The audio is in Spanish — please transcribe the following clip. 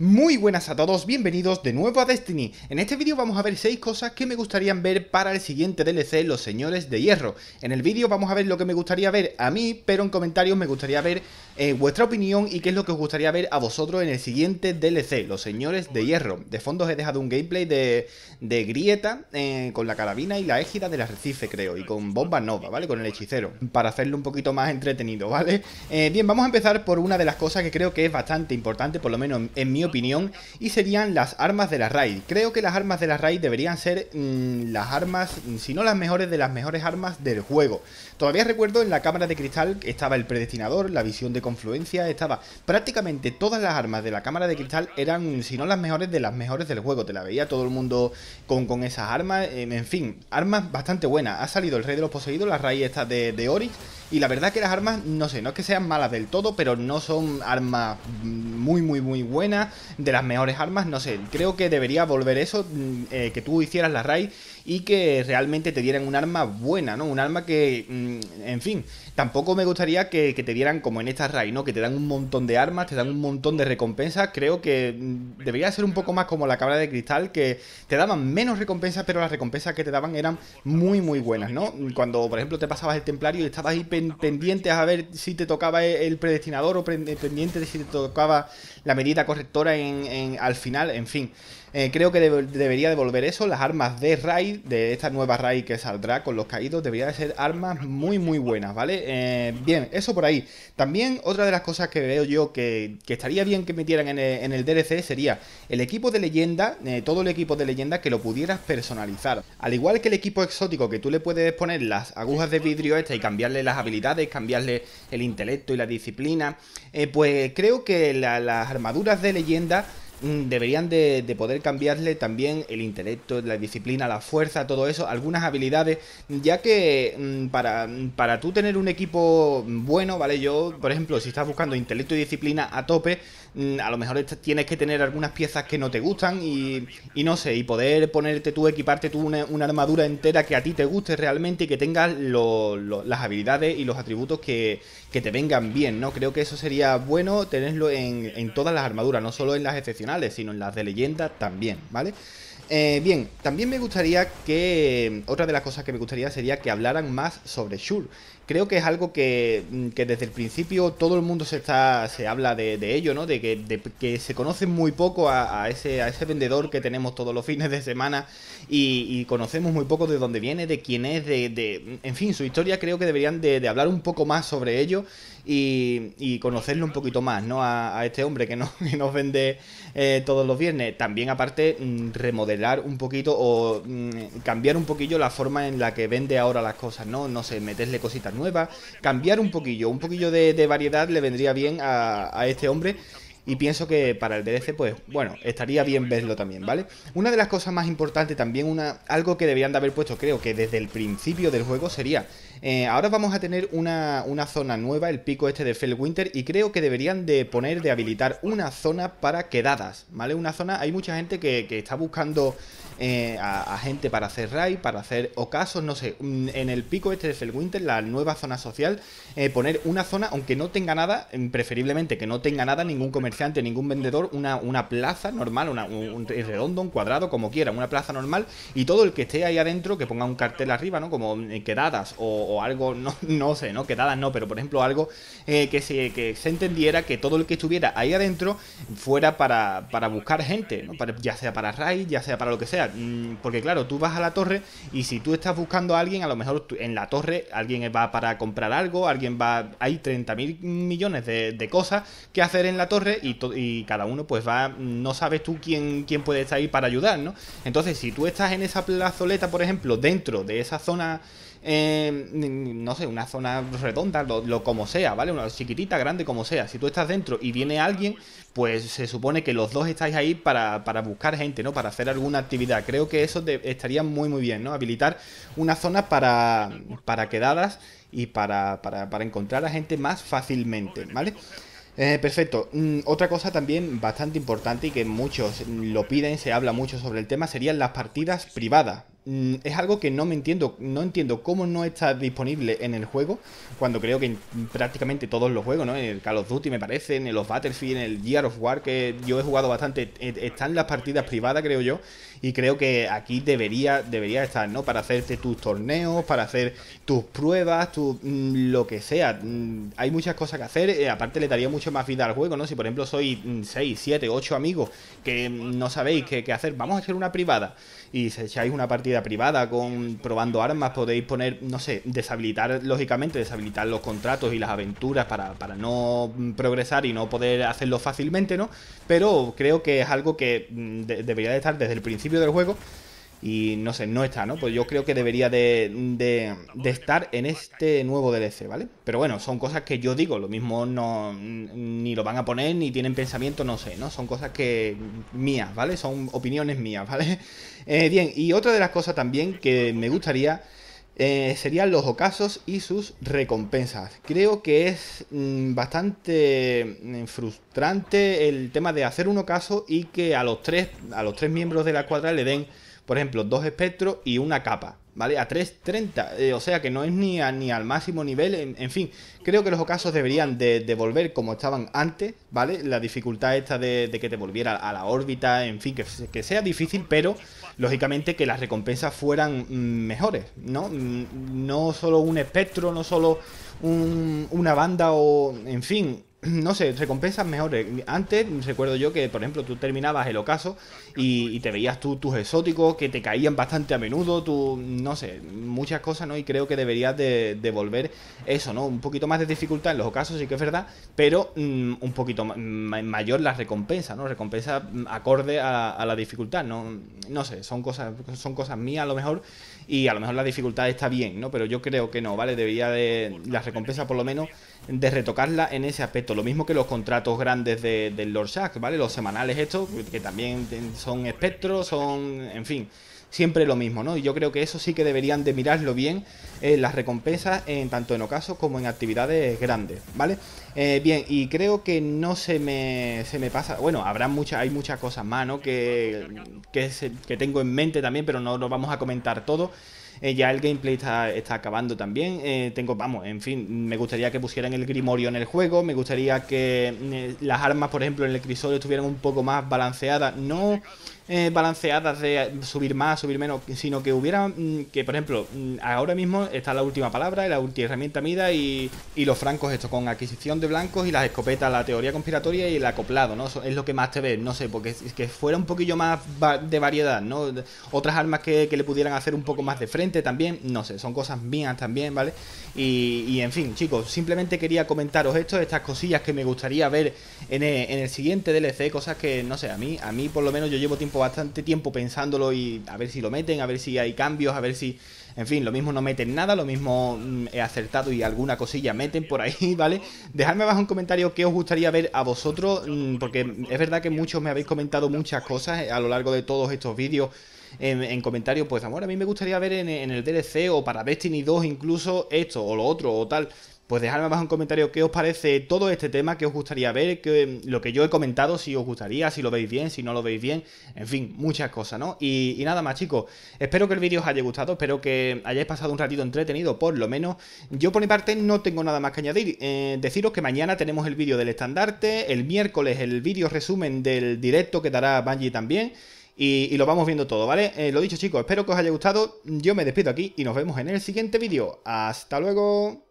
Muy buenas a todos, bienvenidos de nuevo a Destiny. En este vídeo vamos a ver 6 cosas que me gustarían ver para el siguiente DLC, Los Señores de Hierro. En el vídeo vamos a ver lo que me gustaría ver a mí, pero en comentarios me gustaría ver eh, vuestra opinión y qué es lo que os gustaría ver a vosotros en el siguiente DLC, Los Señores de Hierro. De fondo os he dejado un gameplay de, grieta eh, con la carabina y la égida del arrecife, creo, y con bomba nova, ¿vale? Con el hechicero, para hacerlo un poquito más entretenido, ¿vale? Eh, bien, vamos a empezar por una de las cosas que creo que es bastante importante, por lo menos en mi opinión, y serían las armas de la raid. Creo que las armas de la raid deberían ser mm, las armas, mm, si no las mejores, de las mejores armas del juego. Todavía recuerdo en la cámara de cristal estaba el predestinador, la visión de confluencia, estaba prácticamente todas las armas de la cámara de cristal eran, mm, si no las mejores, de las mejores del juego. Te la veía todo el mundo con, esas armas, eh, en fin, armas bastante buenas. Ha salido el rey de los poseídos, la raíz está de, de y la verdad que las armas, no sé, no es que sean malas del todo, pero no son armas muy, muy, muy buenas, de las mejores armas, no sé. Creo que debería volver eso, mm, eh, que tú hicieras la raid y que realmente te dieran un arma buena, ¿no? Un arma que, mm, en fin, tampoco me gustaría que, te dieran como en esta raid, ¿no? Que te dan un montón de armas, te dan un montón de recompensas. Creo que mm, debería ser un poco más como la cabra de cristal, que te daban menos recompensas, pero las recompensas que te daban eran muy, muy buenas, ¿no? Cuando, por ejemplo, te pasabas el templario y estabas ahí pendiente pendientes a ver si te tocaba e-, el predestinador o eh, pendientes de si te tocaba la medida correctora en, al final, en fin. Eh, creo que debería devolver eso. Las armas de raid, de esta nueva raid que saldrá con los caídos, debería ser armas muy, muy buenas, ¿vale? Eh, bien, eso por ahí. También otra de las cosas que veo yo que, estaría bien que metieran en el, DLC sería el equipo de leyenda, todo el equipo de leyenda que lo pudieras personalizar. Al igual que el equipo exótico que tú le puedes poner las agujas de vidrio esta y cambiarle las habilidades cambiarle el intelecto y la disciplina. Eh, pues creo que las armaduras de leyenda Mm, deberían de, poder cambiarle también el intelecto, la disciplina, la fuerza, todo eso, algunas habilidades, ya que mm, para, para tú tener un equipo bueno, ¿vale? Yo, por ejemplo, si estás buscando intelecto y disciplina a tope, mm, a lo mejor tienes que tener algunas piezas que no te gustan y, no sé, y poder ponerte tú, equiparte tú una, armadura entera que a ti te guste realmente y que tengas las habilidades y los atributos que, te vengan bien, ¿no? Creo que eso sería bueno tenerlo en, en todas las armaduras, no solo en las excepciones sino en las de leyenda también, ¿vale? Eh, bien, también me gustaría que... Otra de las cosas que me gustaría sería que hablaran más sobre Shure. Creo que es algo mm, que, desde el principio todo el mundo se está se habla de, ello, ¿no? De que, se conoce muy poco a, ese, a ese vendedor que tenemos todos los fines de semana y, conocemos muy poco de dónde viene, de quién es, de... en fin, su historia creo que deberían de, hablar un poco más sobre ello y, y, conocerlo un poquito más, ¿no? A, este hombre que, nos vende eh, todos los viernes. También aparte mm, remodelar un poquito o mm, cambiar un poquillo la forma en la que vende ahora las cosas, ¿no? No sé, meterle cositas nuevas, cambiar un poquillo, un poquillo de, de variedad le vendría bien a, a este hombre y pienso que para el DLC, pues bueno, estaría bien verlo también, ¿vale? Una de las cosas más importantes, también una, algo que deberían de haber puesto, creo que desde el principio del juego, sería, eh, ahora vamos a tener una, zona nueva, el pico este de Fellwinter, y creo que deberían de poner, de habilitar una zona para quedadas, ¿vale? Una zona, hay mucha gente que, que está buscando eh, a, gente para hacer raid, para hacer ocasos, no sé, mm, en el pico este de Felwinter, la nueva zona social, eh, poner una zona, aunque no tenga nada, mm, preferiblemente que no tenga nada, ningún comerciante, ningún vendedor, una, plaza normal, un, redondo, un cuadrado, como quiera, una plaza normal, y todo el que esté ahí adentro, que ponga un cartel arriba, ¿no? Como mm, quedadas o, algo, no, sé, ¿no? Quedadas no, pero por ejemplo algo eh, que, se, entendiera que todo el que estuviera ahí adentro fuera para, buscar gente, ya sea para raid, ya sea para lo que sea Mm, porque claro, tú vas a la torre y si tú estás buscando a alguien, a lo mejor en la torre alguien va para comprar algo, alguien va... Hay 30.000 millones de, cosas que hacer en la torre y, cada uno pues va... No sabes tú quién, quién puede estar ahí para ayudar, ¿no? Entonces, si tú estás en esa plazoleta, por ejemplo, dentro de esa zona Em, no sé, una zona redonda, lo, como sea, ¿vale? Una chiquitita, grande, como sea. Si tú estás dentro y viene alguien, pues se supone que los dos estáis ahí para, buscar gente, ¿no? Para hacer alguna actividad. Creo que eso estaría muy, muy bien, ¿no? Habilitar una zona para, quedadas y para, encontrar a gente más fácilmente, ¿vale? Eh, perfecto. Mm, otra cosa también bastante importante y que muchos lo piden, se habla mucho sobre el tema, serían las partidas privadas, Mm, es algo que no me entiendo, no entiendo cómo no está disponible en el juego, cuando creo que prácticamente todos los juegos, ¿no? En el Call of Duty me parece, en los Battlefield, en el Gear of War, que yo he jugado bastante, e-, están las partidas privadas, creo yo, y creo que aquí debería, debería estar, ¿no? Para hacerte tus torneos, para hacer tus pruebas, tu, mm, lo que sea. Mm, hay muchas cosas que hacer, eh, aparte le daría mucho más vida al juego, ¿no? Si por ejemplo soy 6, 7, 8 amigos que no sabéis qué, qué hacer, vamos a hacer una privada y se echáis una partida privada, con probando armas, podéis poner, no sé, deshabilitar, lógicamente, deshabilitar los contratos y las aventuras para, no progresar y no poder hacerlo fácilmente, ¿no? Pero creo que es algo que mm, debería de estar desde el principio del juego y no sé, no está, ¿no? Pues yo creo que debería de, estar en este nuevo DLC, ¿vale? Pero bueno, son cosas que yo digo, lo mismo no ni lo van a poner, ni tienen pensamiento, no sé, ¿no? Son cosas que mías, ¿vale? Son opiniones mías, ¿vale? Eh, bien, y otra de las cosas también que me gustaría eh, serían los ocasos y sus recompensas. Creo que es mm, bastante mm, frustrante el tema de hacer un ocaso y que a los tres, a los tres miembros de la cuadra le den por ejemplo, dos espectros y una capa, ¿vale? A 3.30, eh, o sea que no es ni, ni al máximo nivel, en, fin, creo que los ocasos deberían de, volver como estaban antes, ¿vale? La dificultad esta de, que te volviera a la órbita, en fin, que, que, sea difícil, pero lógicamente que las recompensas fueran mm, mejores, ¿no? Mm, no solo un espectro, no solo una banda o, en fin, no sé, recompensas mejores. Antes recuerdo yo que, por ejemplo, tú terminabas el ocaso y, te veías tú tus exóticos que te caían bastante a menudo, tú, no sé, muchas cosas, ¿no? Y creo que deberías de, eso, ¿no? Un poquito más de dificultad en los ocasos, sí que es verdad, pero mm, un poquito mayor la recompensa, ¿no? Recompensa mm, acorde a, la dificultad, ¿no? No sé, son cosas, son cosas mías a lo mejor y a lo mejor la dificultad está bien, ¿no? Pero yo creo que no, ¿vale? Debería de... La recompensa por lo menos de retocarla en ese aspecto. Lo mismo que los contratos grandes de, del Lord Shack, ¿vale? Los semanales estos, que también son espectros, son, en fin, siempre lo mismo, ¿no? Y yo creo que eso sí que deberían de mirarlo bien, eh, las recompensas, en, tanto en ocasos como en actividades grandes, ¿vale? Eh, bien, y creo que no se me, se me pasa, bueno, habrá muchas, hay muchas cosas más, ¿no? Que, que, que tengo en mente también, pero no lo vamos a comentar todo. Eh, ya el gameplay está, está acabando también. Eh, tengo, vamos, en fin, me gustaría que pusieran el Grimorio en el juego. Me gustaría que mm, eh, las armas, por ejemplo, en el Crisol estuvieran un poco más balanceadas. No eh, balanceadas de subir más, subir menos, sino que hubiera mm, que, por ejemplo, mm, ahora mismo está la última palabra, la última herramienta mida y, los francos, esto con adquisición de blancos y las escopetas, la teoría conspiratoria y el acoplado, ¿no? es lo que más te ve, no sé, porque es que fuera un poquillo más de variedad, ¿no? Otras armas que, le pudieran hacer un poco más de frente también, no sé, son cosas mías también, ¿vale? Y, en fin, chicos, simplemente quería comentaros esto, estas cosillas que me gustaría ver en en el siguiente DLC, cosas que, no sé, a mí, a mí por lo menos yo llevo tiempo bastante tiempo pensándolo y a ver si lo meten, a ver si hay cambios, a ver si... En fin, lo mismo no meten nada, lo mismo mm, he acertado y alguna cosilla meten por ahí, ¿vale? Dejadme abajo en comentario qué os gustaría ver a vosotros, mm, porque es verdad que muchos me habéis comentado muchas cosas eh, a lo largo de todos estos vídeos en, comentarios, pues amor, a mí me gustaría ver en, el DLC o para Destiny 2 incluso esto o lo otro o tal pues dejadme abajo en comentarios qué os parece todo este tema, qué os gustaría ver, lo que yo he comentado, si os gustaría, si lo veis bien, si no lo veis bien, en fin, muchas cosas, ¿no? Y, nada más, chicos, espero que el vídeo os haya gustado, espero que hayáis pasado un ratito entretenido, por lo menos. Yo por mi parte no tengo nada más que añadir, eh, deciros que mañana tenemos el vídeo del estandarte, el miércoles el vídeo resumen del directo que dará Banji también, y, lo vamos viendo todo, ¿vale? Eh, lo dicho chicos, espero que os haya gustado, yo me despido aquí y nos vemos en el siguiente vídeo. Hasta luego.